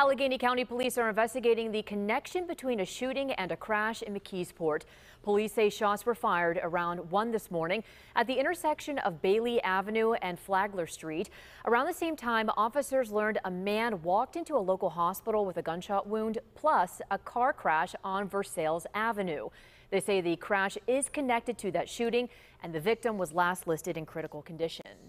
Allegheny County Police are investigating the connection between a shooting and a crash in McKeesport. Police say shots were fired around 1 this morning at the intersection of Bailey Avenue and Flagler Street. Around the same time, officers learned a man walked into a local hospital with a gunshot wound plus a car crash on Versailles Avenue. They say the crash is connected to that shooting and the victim was last listed in critical condition.